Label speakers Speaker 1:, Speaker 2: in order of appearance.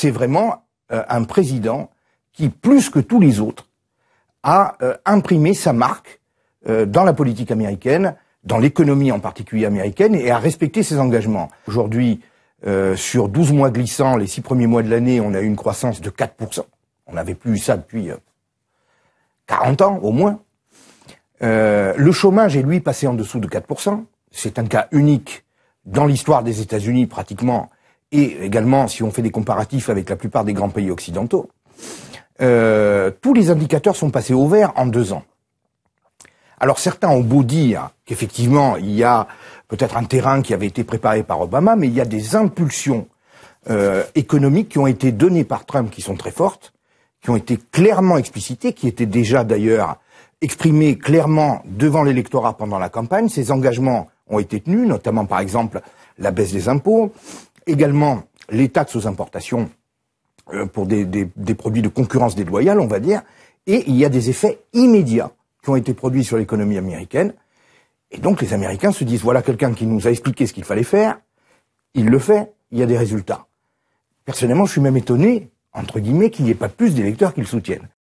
Speaker 1: c'est vraiment euh, un président qui, plus que tous les autres, a euh, imprimé sa marque euh, dans la politique américaine, dans l'économie en particulier américaine, et a respecté ses engagements. Aujourd'hui, sur 12 mois glissants, les 6 premiers mois de l'année, on a eu une croissance de 4%. On n'avait plus eu ça depuis 40 ans au moins. le chômage est, lui, passé en dessous de 4%. C'est un cas unique dans l'histoire des États-Unis pratiquement et également si on fait des comparatifs avec la plupart des grands pays occidentaux, euh, tous les indicateurs sont passés au vert en deux ans. Alors certains ont beau dire qu'effectivement il y a peut-être un terrain qui avait été préparé par Obama, mais il y a des impulsions euh, économiques qui ont été données par Trump qui sont très fortes, qui ont été clairement explicitées, qui étaient déjà d'ailleurs exprimées clairement devant l'électorat pendant la campagne. Ces engagements ont été tenus, notamment par exemple la baisse des impôts, également les taxes aux importations euh, pour des, produits de concurrence déloyale, on va dire, et il y a des effets immédiats qui ont été produits sur l'économie américaine. Et donc les Américains se disent, voilà quelqu'un qui nous a expliqué ce qu'il fallait faire, il le fait, il y a des résultats. Personnellement, je suis même étonné, entre guillemets, qu'il n'y ait pas plus d'électeurs qui le soutiennent.